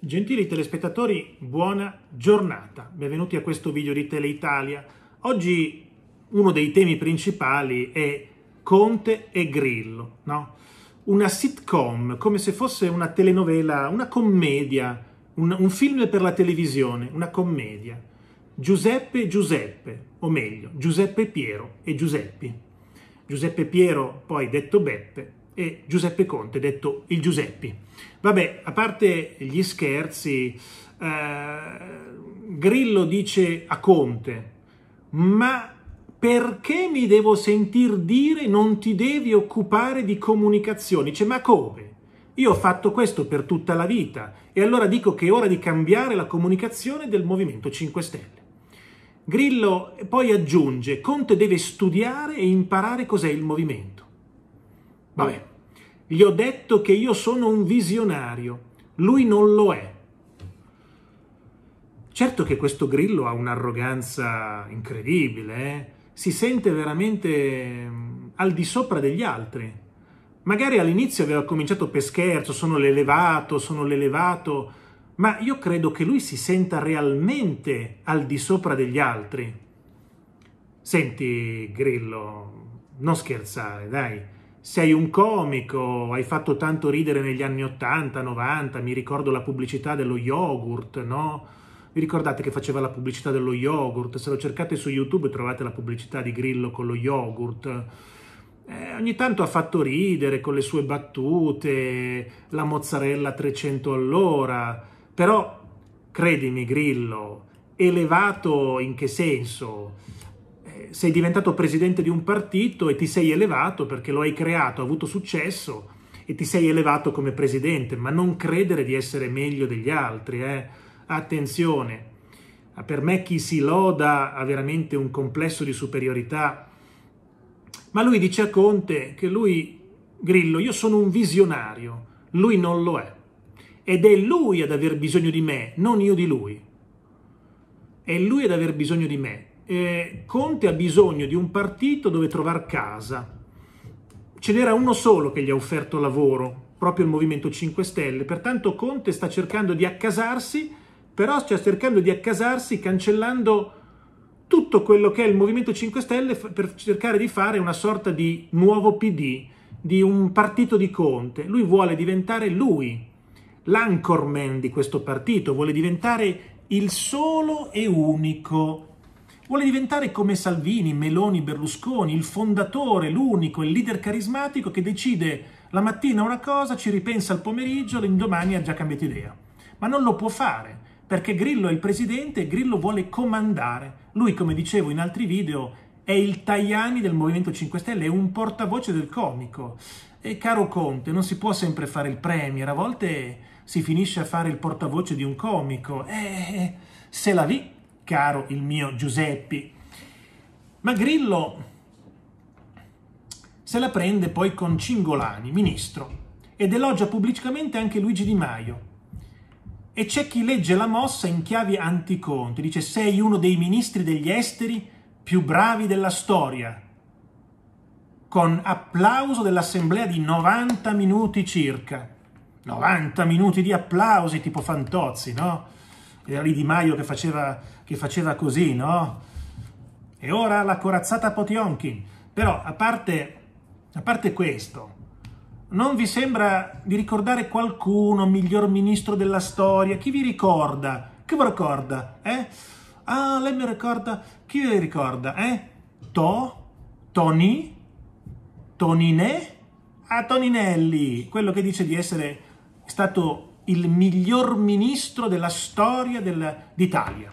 Gentili telespettatori, buona giornata. Benvenuti a questo video di Teleitalia. Oggi uno dei temi principali è Conte e Grillo, no? Una sitcom, come se fosse una telenovela, una commedia, un, un film per la televisione, una commedia. Giuseppe Giuseppe, o meglio, Giuseppe Piero e Giuseppi. Giuseppe Piero, poi detto Beppe, e Giuseppe Conte, detto il Giuseppi. Vabbè, a parte gli scherzi, eh, Grillo dice a Conte, ma perché mi devo sentir dire non ti devi occupare di comunicazioni? Cioè, ma come? Io ho fatto questo per tutta la vita e allora dico che è ora di cambiare la comunicazione del Movimento 5 Stelle. Grillo poi aggiunge, Conte deve studiare e imparare cos'è il movimento. Vabbè, gli ho detto che io sono un visionario, lui non lo è. Certo che questo grillo ha un'arroganza incredibile, eh? si sente veramente mm, al di sopra degli altri. Magari all'inizio aveva cominciato per scherzo, sono l'elevato, sono l'elevato, ma io credo che lui si senta realmente al di sopra degli altri. Senti, Grillo, non scherzare, dai sei un comico, hai fatto tanto ridere negli anni 80, 90, mi ricordo la pubblicità dello yogurt, no? Vi ricordate che faceva la pubblicità dello yogurt? Se lo cercate su YouTube trovate la pubblicità di Grillo con lo yogurt. Eh, ogni tanto ha fatto ridere con le sue battute, la mozzarella 300 all'ora, però credimi Grillo, elevato in che senso? sei diventato presidente di un partito e ti sei elevato perché lo hai creato, ha avuto successo e ti sei elevato come presidente, ma non credere di essere meglio degli altri. Eh. Attenzione, per me chi si loda ha veramente un complesso di superiorità. Ma lui dice a Conte che lui, Grillo, io sono un visionario, lui non lo è. Ed è lui ad aver bisogno di me, non io di lui. È lui ad aver bisogno di me eh, Conte ha bisogno di un partito dove trovare casa. Ce n'era uno solo che gli ha offerto lavoro, proprio il Movimento 5 Stelle, pertanto Conte sta cercando di accasarsi, però sta cercando di accasarsi cancellando tutto quello che è il Movimento 5 Stelle per cercare di fare una sorta di nuovo PD, di un partito di Conte. Lui vuole diventare lui, l'anchorman di questo partito, vuole diventare il solo e unico Vuole diventare come Salvini, Meloni, Berlusconi, il fondatore, l'unico, il leader carismatico che decide la mattina una cosa, ci ripensa al pomeriggio, l'indomani ha già cambiato idea. Ma non lo può fare, perché Grillo è il presidente e Grillo vuole comandare. Lui, come dicevo in altri video, è il Tajani del Movimento 5 Stelle, è un portavoce del comico. E caro Conte, non si può sempre fare il premier, a volte si finisce a fare il portavoce di un comico. E eh, se la vi caro il mio Giuseppe. Ma Grillo se la prende poi con Cingolani, ministro, ed elogia pubblicamente anche Luigi Di Maio. E c'è chi legge la mossa in chiavi anticonti, dice sei uno dei ministri degli esteri più bravi della storia, con applauso dell'assemblea di 90 minuti circa. 90 minuti di applausi tipo fantozzi, no? era lì Di Maio che faceva, che faceva così, no? E ora la corazzata Potionkin. Però, a parte, a parte questo, non vi sembra di ricordare qualcuno, miglior ministro della storia? Chi vi ricorda? Chi vi ricorda? Eh? Ah, lei mi ricorda... Chi vi ricorda? Eh? To? Tony? Toninè? Ah, Toninelli, quello che dice di essere stato il miglior ministro della storia del, d'Italia.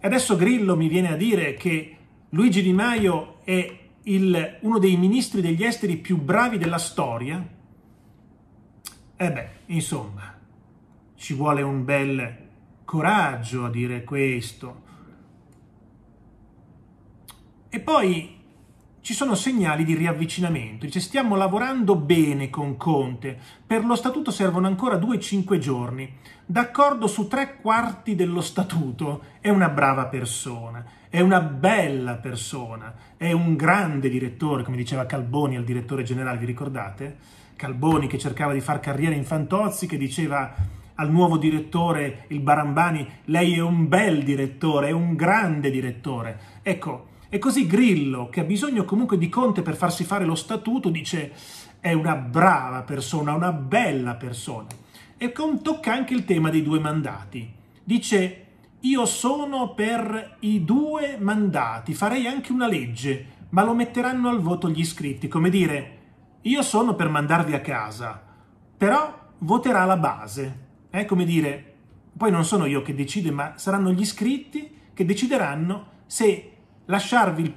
E adesso Grillo mi viene a dire che Luigi Di Maio è il, uno dei ministri degli esteri più bravi della storia. E eh beh, insomma, ci vuole un bel coraggio a dire questo. E poi ci sono segnali di riavvicinamento. Dice stiamo lavorando bene con Conte. Per lo statuto servono ancora 2-5 giorni. D'accordo su tre quarti dello statuto. È una brava persona, è una bella persona, è un grande direttore, come diceva Calboni al direttore generale, vi ricordate? Calboni che cercava di far carriera in Fantozzi, che diceva al nuovo direttore, il Barambani, lei è un bel direttore, è un grande direttore. Ecco, e così Grillo, che ha bisogno comunque di Conte per farsi fare lo statuto, dice è una brava persona, una bella persona. E tocca anche il tema dei due mandati. Dice io sono per i due mandati, farei anche una legge, ma lo metteranno al voto gli iscritti, come dire io sono per mandarvi a casa, però voterà la base. È eh, come dire, poi non sono io che decide, ma saranno gli iscritti che decideranno se lasciarvi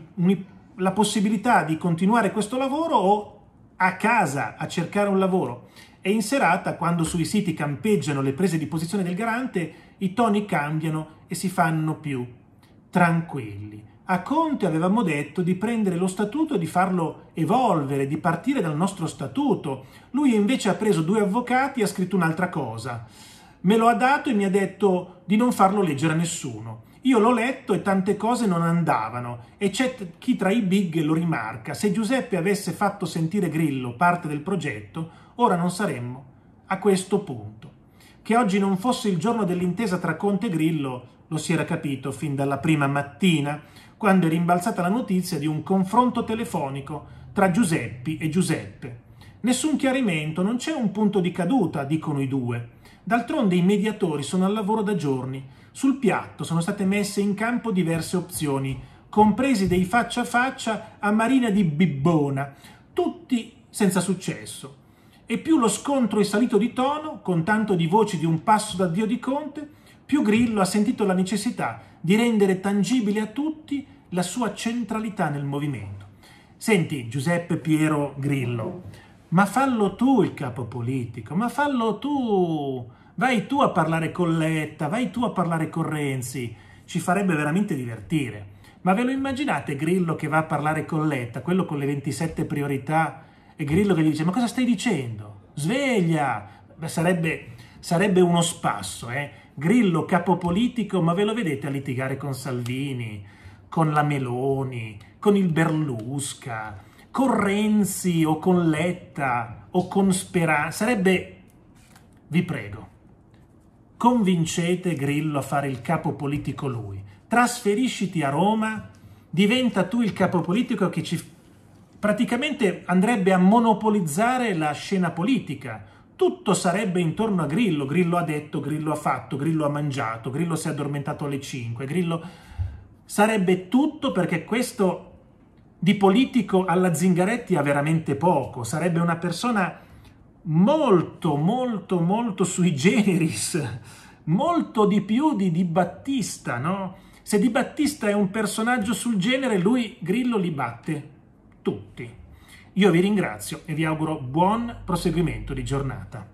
la possibilità di continuare questo lavoro o a casa a cercare un lavoro. E in serata, quando sui siti campeggiano le prese di posizione del garante, i toni cambiano e si fanno più tranquilli. A Conte avevamo detto di prendere lo statuto e di farlo evolvere, di partire dal nostro statuto. Lui invece ha preso due avvocati e ha scritto un'altra cosa. Me lo ha dato e mi ha detto di non farlo leggere a nessuno. Io l'ho letto e tante cose non andavano e c'è chi tra i big lo rimarca. Se Giuseppe avesse fatto sentire Grillo parte del progetto, ora non saremmo a questo punto. Che oggi non fosse il giorno dell'intesa tra Conte e Grillo lo si era capito fin dalla prima mattina, quando è rimbalzata la notizia di un confronto telefonico tra Giuseppi e Giuseppe. Nessun chiarimento, non c'è un punto di caduta, dicono i due. D'altronde i mediatori sono al lavoro da giorni. Sul piatto sono state messe in campo diverse opzioni, compresi dei faccia a faccia a Marina di Bibbona, tutti senza successo. E più lo scontro è salito di tono, con tanto di voci di un passo d'addio di Conte, più Grillo ha sentito la necessità di rendere tangibile a tutti la sua centralità nel movimento. Senti, Giuseppe Piero Grillo, ma fallo tu il capo politico, ma fallo tu, vai tu a parlare con Letta, vai tu a parlare con Renzi, ci farebbe veramente divertire. Ma ve lo immaginate Grillo che va a parlare con Letta, quello con le 27 priorità, e Grillo che gli dice ma cosa stai dicendo? Sveglia! Beh, sarebbe, sarebbe uno spasso, eh? Grillo capo politico, ma ve lo vedete a litigare con Salvini, con la Meloni, con il Berlusca, con Renzi o con Letta o con Speranza, sarebbe, vi prego, convincete Grillo a fare il capo politico lui, trasferisciti a Roma, diventa tu il capo politico che ci praticamente andrebbe a monopolizzare la scena politica. Tutto sarebbe intorno a Grillo. Grillo ha detto, Grillo ha fatto, Grillo ha mangiato, Grillo si è addormentato alle 5, Grillo... Sarebbe tutto perché questo di politico alla Zingaretti ha veramente poco, sarebbe una persona molto, molto, molto sui generis, molto di più di Di Battista, no? Se Di Battista è un personaggio sul genere, lui Grillo li batte tutti. Io vi ringrazio e vi auguro buon proseguimento di giornata.